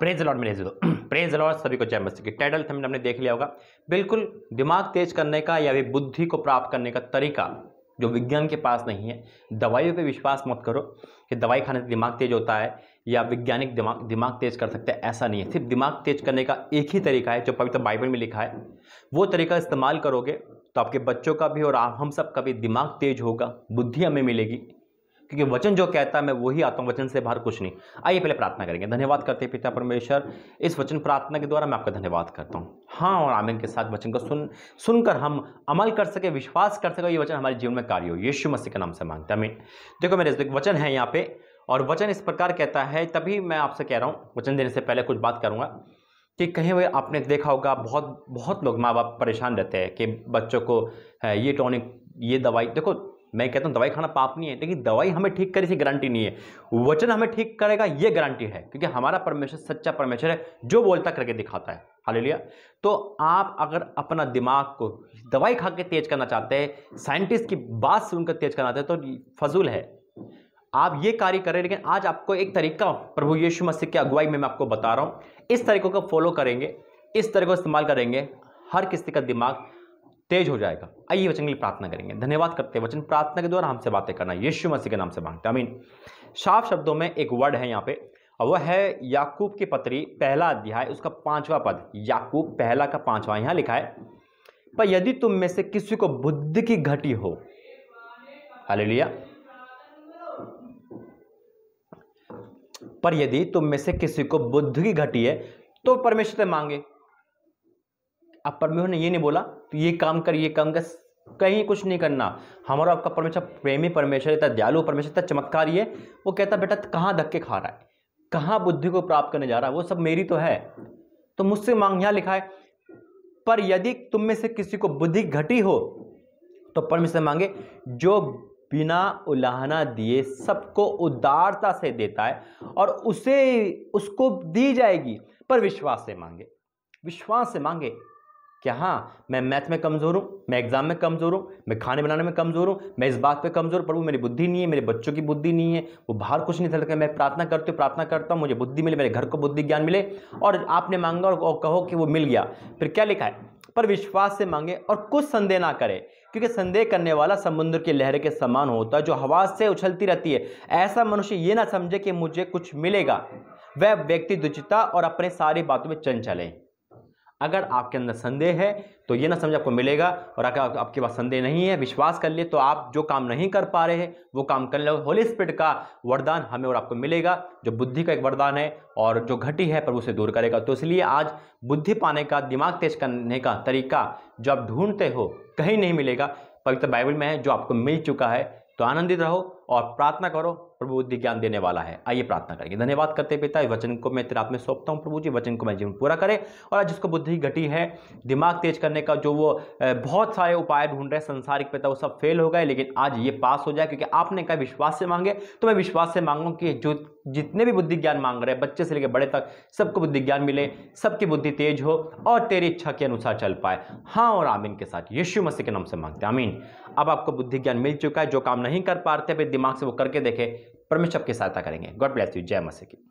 praise Lord मेरे जो praise Lord सभी को चैम्बर्स की टाइटल थंबनेल तो हमने देख लिया होगा बिल्कुल दिमाग तेज करने का या बुद्धि को प्राप्त करने का तरीका जो विज्ञान के पास नहीं है दवाइयों पे विश्वास मत करो कि दवाई खाने से दिमाग तेज होता है या वैज्ञानिक दिमाग दिमाग तेज कर सकते हैं ऐसा नहीं है सिर्फ दिमाग तेज करने का एक ही तरीका है जो पवित्र बाइबल में लिखा है वो तरीका इस्तेमाल करोगे तो आपके बच्चों का भी और आप हम सब का भी दिमाग तेज होगा बुद्धि हमें मिलेगी क्योंकि वचन जो कहता है मैं वही आता हूँ वचन से बाहर कुछ नहीं आइए पहले प्रार्थना करेंगे धन्यवाद करते हैं पिता परमेश्वर इस वचन प्रार्थना के द्वारा मैं आपका धन्यवाद करता हूँ हाँ और आमिन के साथ वचन को सुन सुनकर हम अमल कर सके विश्वास कर सके ये वचन हमारे जीवन में कार्य हो यीशु मसीह के नाम से मांगते हैं अमीन देखो मेरे वचन है यहाँ पे और वचन इस प्रकार कहता है तभी मैं आपसे कह रहा हूँ वचन देने से पहले कुछ बात करूँगा कि कहीं वे आपने देखा होगा बहुत बहुत लोग माँ बाप परेशान रहते हैं कि बच्चों को ये टॉनिक ये दवाई देखो मैं कहता हूँ दवाई खाना पाप नहीं है लेकिन दवाई हमें ठीक करे इसकी गारंटी नहीं है वचन हमें ठीक करेगा ये गारंटी है क्योंकि हमारा परमेश्वर सच्चा परमेश्वर है जो बोलता करके दिखाता है हाल लिया तो आप अगर अपना दिमाग को दवाई खा के तेज करना चाहते हैं साइंटिस्ट की बात सुनकर तेज करना चाहते हैं तो फजूल है आप ये कार्य करें लेकिन आज आपको एक तरीका प्रभु यीशु मसीह की अगुवाई में मैं आपको बता रहा हूँ इस तरीकों को फॉलो करेंगे इस तरीके को इस्तेमाल करेंगे हर किसी का दिमाग तेज हो जाएगा आइए वचन के लिए प्रार्थना करेंगे धन्यवाद करते हैं वचन प्रार्थना के द्वारा हमसे बातें करना यीशु मसीह के नाम से मांगते अमीन साफ शब्दों में एक वर्ड है यहाँ पे और वह है याकूब की पत्री पहला अध्याय उसका पांचवा पद याकूब पहला का पांचवा यहाँ लिखा है पर यदि तुम में से किसी को बुद्ध की घटी हो हालेलुया पर यदि तुम में से किसी को बुद्ध की घटी है तो परमेश्वर से मांगे अब परमेश्वर ने ये नहीं बोला तो ये काम कर ये काम कर कहीं कुछ नहीं करना हमारा आपका परमेश्वर प्रेमी परमेश्वर इतना दयालु परमेश्वर इतना चमत्कारी है वो कहता बेटा कहाँ धक्के खा रहा है कहाँ बुद्धि को प्राप्त करने जा रहा है वो सब मेरी तो है तो मुझसे मांग यहाँ लिखा है पर यदि तुम में से किसी को बुद्धि घटी हो तो परमेश्वर मांगे जो बिना उलाहना दिए सबको उदारता से देता है और उसे उसको दी जाएगी पर विश्वास से मांगे विश्वास से मांगे कि हाँ मैं मैथ में कमज़ोर हूँ मैं एग्ज़ाम में कमज़ोर हूँ मैं खाने बनाने में कमज़ोर हूँ मैं इस बात पे कमज़ोर वो मेरी बुद्धि नहीं है मेरे बच्चों की बुद्धि नहीं है वो बाहर कुछ नहीं था मैं प्रार्थना करती हूँ प्रार्थना करता हूँ मुझे बुद्धि मिले मेरे घर को बुद्धि ज्ञान मिले और आपने मांगा और कहो कि वो मिल गया फिर क्या लिखा है पर विश्वास से मांगे और कुछ संदेह ना करें क्योंकि संदेह करने वाला समुद्र की लहर के समान होता है जो हवा से उछलती रहती है ऐसा मनुष्य ये ना समझे कि मुझे कुछ मिलेगा वह व्यक्ति दुचिता और अपने सारी बातों में चंचल है अगर आपके अंदर संदेह है तो ये ना समझ आपको मिलेगा और अगर आपके पास संदेह नहीं है विश्वास कर लिए तो आप जो काम नहीं कर पा रहे हैं वो काम कर लो होली स्पिरिट का वरदान हमें और आपको मिलेगा जो बुद्धि का एक वरदान है और जो घटी है पर उसे दूर करेगा तो इसलिए आज बुद्धि पाने का दिमाग तेज करने का तरीका जो आप ढूंढते हो कहीं नहीं मिलेगा पवित्र बाइबल में है जो आपको मिल चुका है तो आनंदित रहो और प्रार्थना करो प्रभु बुद्धि ज्ञान देने वाला है आइए प्रार्थना करेंगे धन्यवाद करते पिता वचन को मैं तेरा में सौंपता हूँ प्रभु जी वचन को मैं जीवन पूरा करें और आज जिसको बुद्धि घटी है दिमाग तेज करने का जो वो बहुत सारे उपाय ढूंढ रहे हैं संसारिक पिता वो सब फेल हो गए लेकिन आज ये पास हो जाए क्योंकि आपने कहा विश्वास से मांगे तो मैं विश्वास से मांगूँ कि जो जितने भी बुद्धि ज्ञान मांग रहे हैं बच्चे से लेकर बड़े तक सबको बुद्धि ज्ञान मिले सबकी बुद्धि तेज हो और तेरी इच्छा के अनुसार चल पाए हाँ और आमीन के साथ यीशु मसीह के नाम से मांगते हैं आमीन अब आपको बुद्धि ज्ञान मिल चुका है जो काम नहीं कर पाते दिमाग से वो करके देखे परमेश्वर आपकी सहायता करेंगे गॉड ब्लेस यू जय मसी की